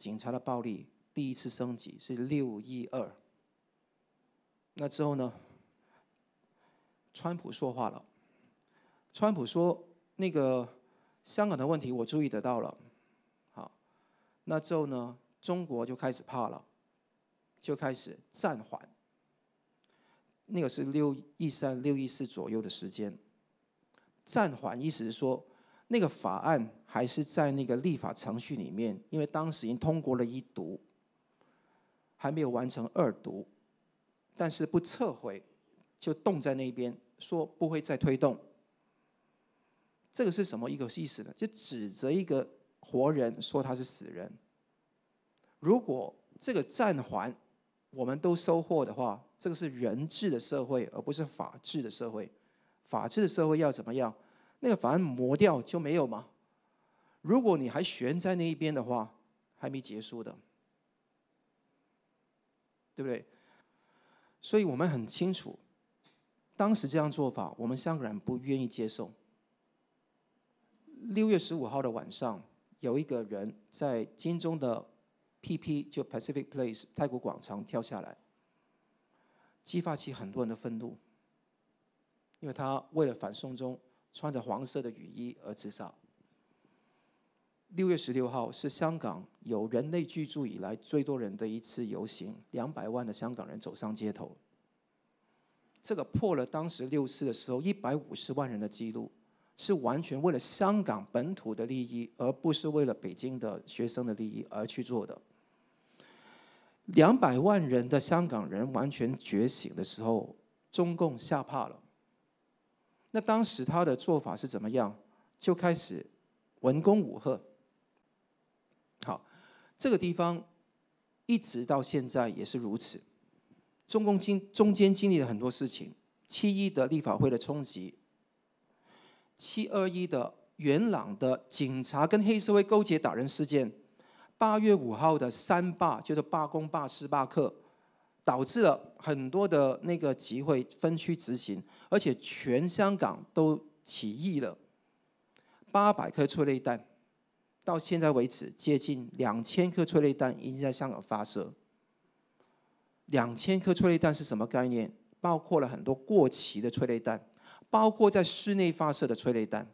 警察的暴力第一次升级是六一二，那之后呢？川普说话了，川普说那个香港的问题我注意得到了，好，那之后呢？中国就开始怕了，就开始暂缓。那个是六一三、六一四左右的时间，暂缓意思是说。那个法案还是在那个立法程序里面，因为当时已经通过了一读，还没有完成二读，但是不撤回就冻在那边，说不会再推动。这个是什么一个意思呢？就指责一个活人说他是死人。如果这个暂缓我们都收获的话，这个是人治的社会，而不是法治的社会。法治的社会要怎么样？那个反而磨掉就没有吗？如果你还悬在那一边的话，还没结束的，对不对？所以我们很清楚，当时这样做法，我们香港人不愿意接受。六月十五号的晚上，有一个人在金钟的 PP，就 Pacific Place 泰国广场跳下来，激发起很多人的愤怒，因为他为了反送中。穿着黄色的雨衣而自杀。六月十六号是香港有人类居住以来最多人的一次游行，两百万的香港人走上街头。这个破了当时六四的时候一百五十万人的记录，是完全为了香港本土的利益，而不是为了北京的学生的利益而去做的。两百万人的香港人完全觉醒的时候，中共吓怕了。那当时他的做法是怎么样？就开始文攻武赫。好，这个地方一直到现在也是如此。中共经中间经历了很多事情：七一的立法会的冲击，七二一的元朗的警察跟黑社会勾结打人事件，八月五号的三罢，就是罢工、罢市、罢课。导致了很多的那个集会分区执行，而且全香港都起义了。八百颗催泪弹，到现在为止，接近两千颗催泪弹已经在香港发射。两千颗催泪弹是什么概念？包括了很多过期的催泪弹，包括在室内发射的催泪弹。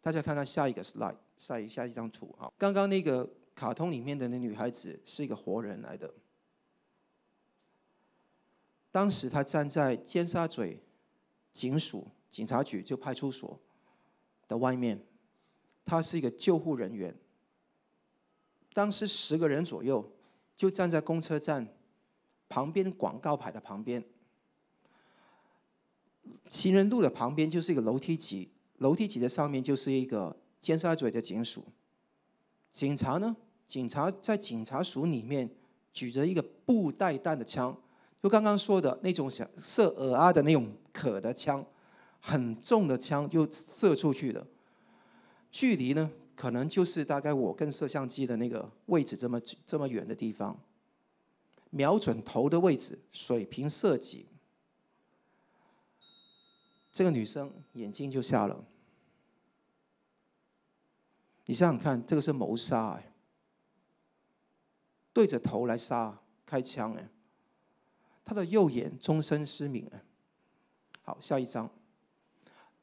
大家看看下一个 slide，下一下一张图啊。刚刚那个卡通里面的那女孩子是一个活人来的。当时他站在尖沙咀警署、警察局就派出所的外面，他是一个救护人员。当时十个人左右，就站在公车站旁边广告牌的旁边，行人路的旁边就是一个楼梯级，楼梯级的上面就是一个尖沙咀的警署。警察呢？警察在警察署里面举着一个布袋弹的枪。就刚刚说的那种射耳啊的那种可的枪，很重的枪就射出去了。距离呢，可能就是大概我跟摄像机的那个位置这么这么远的地方，瞄准头的位置，水平射击，这个女生眼睛就瞎了。你想想看，这个是谋杀哎，对着头来杀，开枪哎。他的右眼终身失明好，下一张。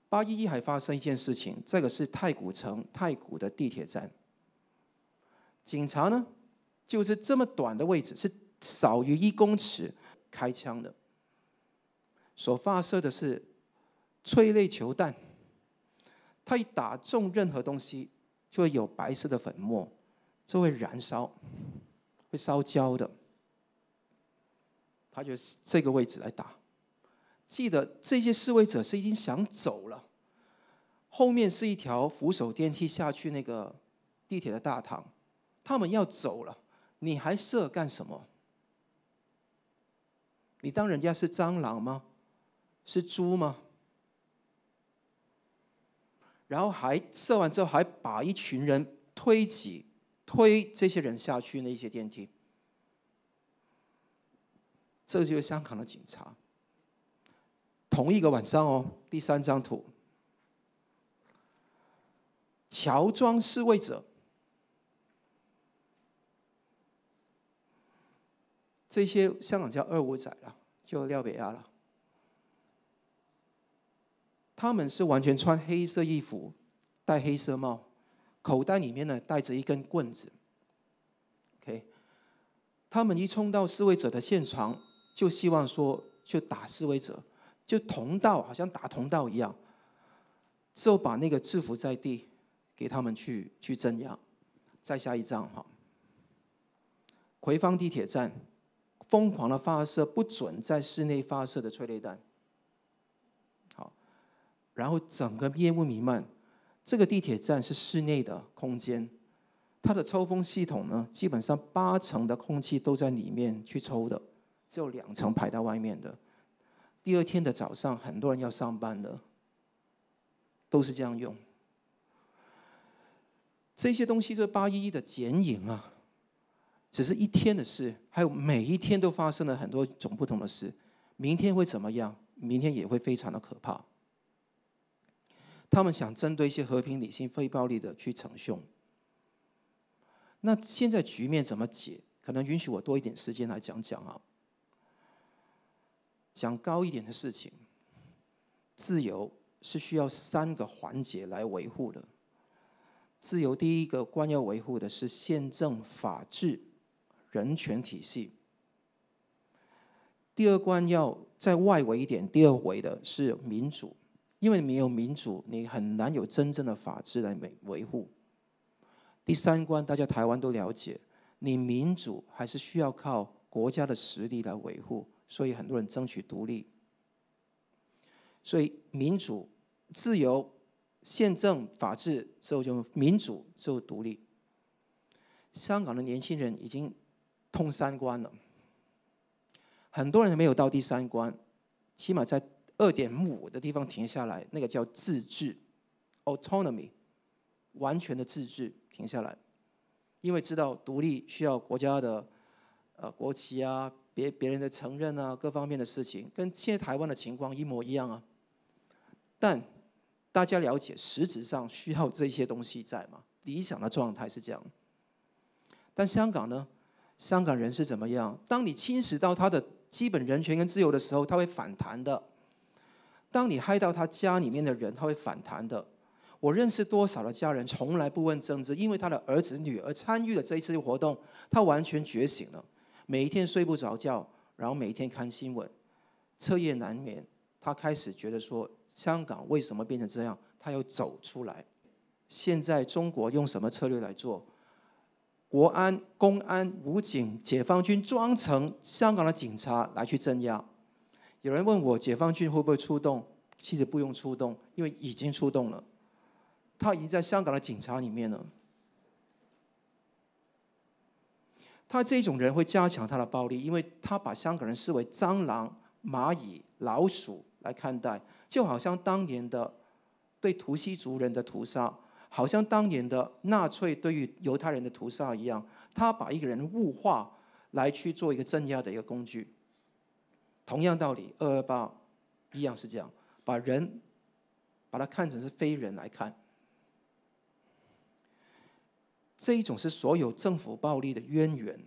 八一一还发生一件事情，这个是太古城太古的地铁站。警察呢，就是这么短的位置，是少于一公尺开枪的。所发射的是催泪球弹，它一打中任何东西，就会有白色的粉末，就会燃烧，会烧焦的。他就是这个位置来打，记得这些示威者是已经想走了，后面是一条扶手电梯下去那个地铁的大堂，他们要走了，你还射干什么？你当人家是蟑螂吗？是猪吗？然后还射完之后还把一群人推挤，推这些人下去那些电梯。这就是香港的警察。同一个晚上哦，第三张图，乔装示威者，这些香港叫二五仔了，就廖伟亚了。他们是完全穿黑色衣服，戴黑色帽，口袋里面呢带着一根棍子。OK，他们一冲到示威者的现场。就希望说，就打示威者，就同道，好像打同道一样，之后把那个制服在地，给他们去去镇压，再下一张哈。葵芳地铁站，疯狂的发射不准在室内发射的催泪弹，好，然后整个烟雾弥漫，这个地铁站是室内的空间，它的抽风系统呢，基本上八成的空气都在里面去抽的。只有两层排到外面的，第二天的早上，很多人要上班的，都是这样用。这些东西是八一的剪影啊，只是一天的事，还有每一天都发生了很多种不同的事。明天会怎么样？明天也会非常的可怕。他们想针对一些和平、理性、非暴力的去惩凶。那现在局面怎么解？可能允许我多一点时间来讲讲啊。讲高一点的事情，自由是需要三个环节来维护的。自由第一个关要维护的是宪政、法治、人权体系。第二关要在外围一点，第二围的是民主，因为没有民主，你很难有真正的法治来维维护。第三关，大家台湾都了解，你民主还是需要靠国家的实力来维护。所以很多人争取独立，所以民主、自由、宪政、法治之后就民主之后独立。香港的年轻人已经通三关了，很多人没有到第三关，起码在二点五的地方停下来，那个叫自治 （autonomy），完全的自治停下来，因为知道独立需要国家的呃国旗啊。别别人的承认啊，各方面的事情，跟现在台湾的情况一模一样啊。但大家了解，实质上需要这些东西在吗？理想的状态是这样。但香港呢？香港人是怎么样？当你侵蚀到他的基本人权跟自由的时候，他会反弹的。当你害到他家里面的人，他会反弹的。我认识多少的家人，从来不问政治，因为他的儿子女儿参与了这一次活动，他完全觉醒了。每一天睡不着觉，然后每一天看新闻，彻夜难眠。他开始觉得说，香港为什么变成这样？他要走出来。现在中国用什么策略来做？国安、公安、武警、解放军装成香港的警察来去镇压。有人问我，解放军会不会出动？其实不用出动，因为已经出动了。他已经在香港的警察里面了。他这种人会加强他的暴力，因为他把香港人视为蟑螂、蚂蚁、老鼠来看待，就好像当年的对图西族人的屠杀，好像当年的纳粹对于犹太人的屠杀一样，他把一个人物化来去做一个镇压的一个工具。同样道理，二二八一样是这样，把人把他看成是非人来看。这一种是所有政府暴力的渊源。